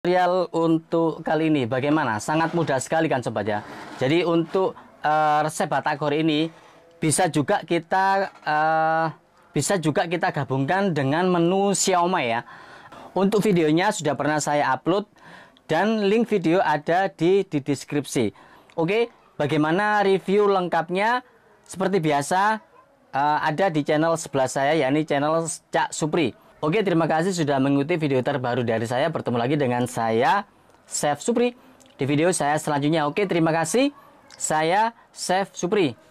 Tutorial untuk kali ini bagaimana? Sangat mudah sekali kan sobat ya. Jadi untuk uh, resep batagor ini bisa juga kita uh, bisa juga kita gabungkan dengan menu siomay ya. Untuk videonya sudah pernah saya upload dan link video ada di di deskripsi. Oke, bagaimana review lengkapnya? Seperti biasa uh, ada di channel sebelah saya yakni channel Cak Supri. Oke, terima kasih sudah mengikuti video terbaru dari saya. Bertemu lagi dengan saya, Chef Supri. Di video saya selanjutnya. Oke, terima kasih. Saya, Chef Supri.